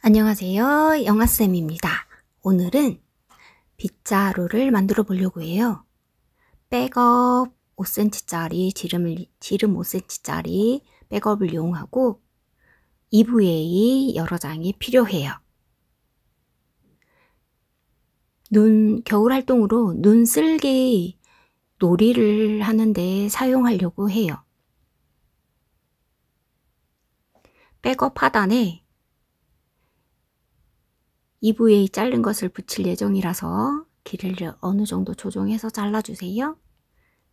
안녕하세요. 영아쌤입니다. 오늘은 빗자루를 만들어 보려고 해요. 백업 5cm짜리, 지름 지름 5cm짜리 백업을 이용하고 EVA 여러 장이 필요해요. 눈, 겨울 활동으로 눈쓸개 놀이를 하는데 사용하려고 해요. 백업 하단에 2부에 자른 것을 붙일 예정이라서 길을 어느 정도 조정해서 잘라주세요.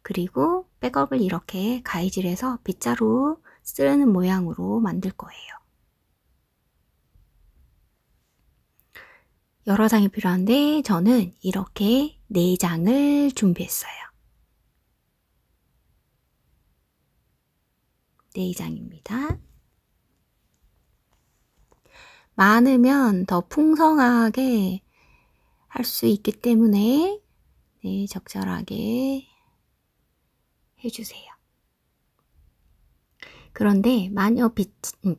그리고 백업을 이렇게 가위질해서 빗자루 쓰는 모양으로 만들 거예요. 여러 장이 필요한데 저는 이렇게 4장을 준비했어요. 4장입니다. 많으면 더 풍성하게 할 수 있기 때문에 네, 적절하게 해주세요. 그런데 마녀 빗,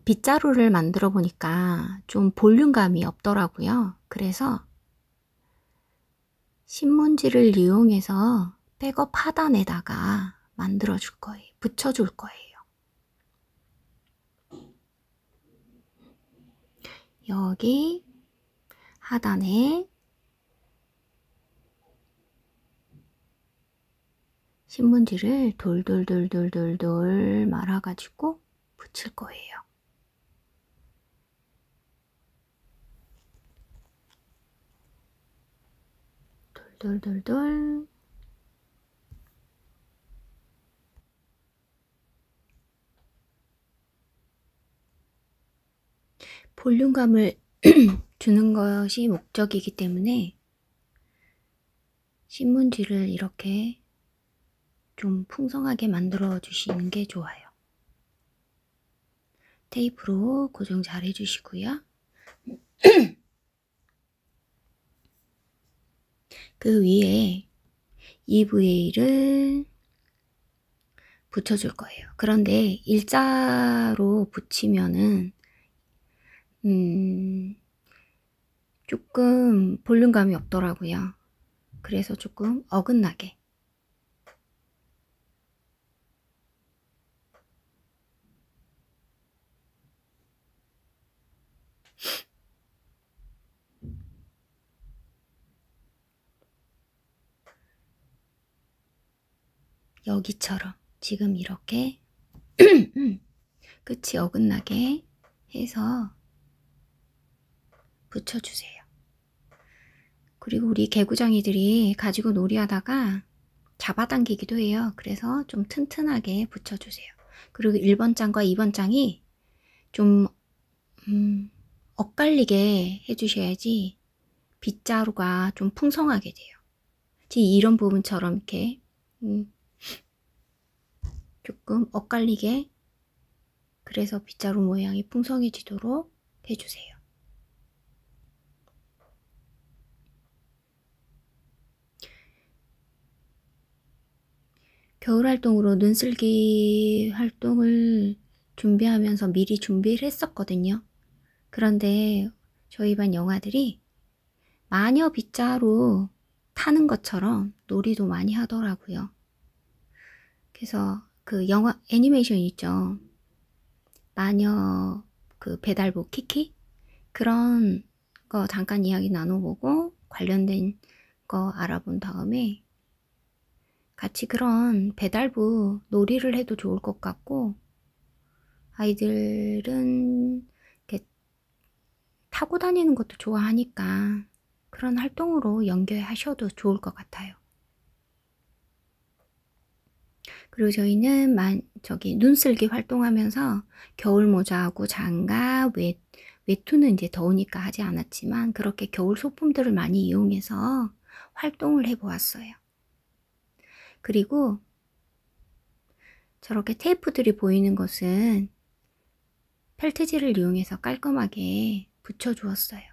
빗자루를 음, 만들어 보니까 좀 볼륨감이 없더라고요. 그래서 신문지를 이용해서 백업 하단에다가 만들어 줄 거예요. 붙여 줄 거예요. 여기 하단에 신문지를 돌돌돌돌돌돌 말아가지고 붙일 거예요. 돌돌돌돌 볼륨감을 주는 것이 목적이기 때문에 신문지를 이렇게 좀 풍성하게 만들어 주시는 게 좋아요. 테이프로 고정 잘 해주시고요. 그 위에 EVA를 붙여줄 거예요. 그런데 일자로 붙이면은 음, 조금 볼륨감이 없더라고요. 그래서 조금 어긋나게. 여기처럼 지금 이렇게 끝이 어긋나게 해서 붙여주세요 그리고 우리 개구장이들이 가지고 놀이하다가 잡아당기기도 해요. 그래서 좀 튼튼하게 붙여주세요. 그리고 1번 장과 2번 장이 좀 음, 엇갈리게 해주셔야지 빗자루가 좀 풍성하게 돼요. 이런 부분처럼 이렇게 음, 조금 엇갈리게 그래서 빗자루 모양이 풍성해지도록 해주세요. 겨울 활동으로 눈슬기 활동을 준비하면서 미리 준비를 했었거든요. 그런데 저희 반 영화들이 마녀 빗자루 타는 것처럼 놀이도 많이 하더라고요. 그래서 그 영화 애니메이션 있죠. 마녀 그 배달복 키키 그런 거 잠깐 이야기 나눠보고 관련된 거 알아본 다음에 같이 그런 배달부 놀이를 해도 좋을 것 같고, 아이들은 이렇게 타고 다니는 것도 좋아하니까 그런 활동으로 연결하셔도 좋을 것 같아요. 그리고 저희는 만, 저기 눈쓸기 활동하면서 겨울 모자하고 장갑, 외, 외투는 이제 더우니까 하지 않았지만 그렇게 겨울 소품들을 많이 이용해서 활동을 해보았어요. 그리고 저렇게 테이프들이 보이는 것은 펠트지를 이용해서 깔끔하게 붙여주었어요.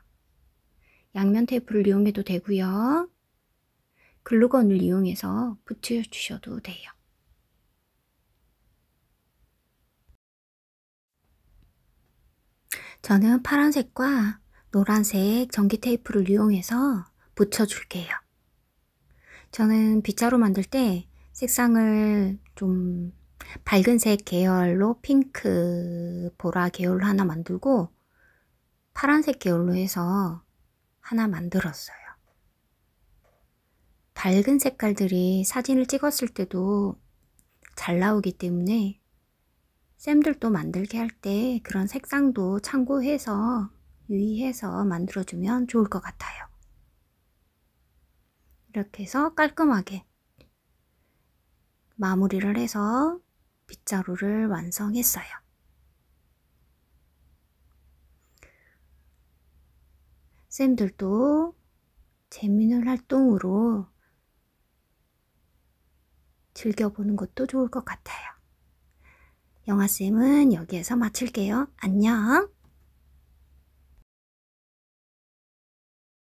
양면 테이프를 이용해도 되고요. 글루건을 이용해서 붙여주셔도 돼요. 저는 파란색과 노란색 전기 테이프를 이용해서 붙여줄게요. 저는 빗자루 만들 때 색상을 좀 밝은색 계열로 핑크, 보라 계열로 하나 만들고 파란색 계열로 해서 하나 만들었어요. 밝은 색깔들이 사진을 찍었을 때도 잘 나오기 때문에 쌤들도 만들게 할 때 그런 색상도 참고해서 유의해서 만들어주면 좋을 것 같아요. 이렇게 해서 깔끔하게 마무리를 해서 빗자루를 완성했어요. 쌤들도 재미있는 활동으로 즐겨보는 것도 좋을 것 같아요. 영아쌤은 여기에서 마칠게요. 안녕!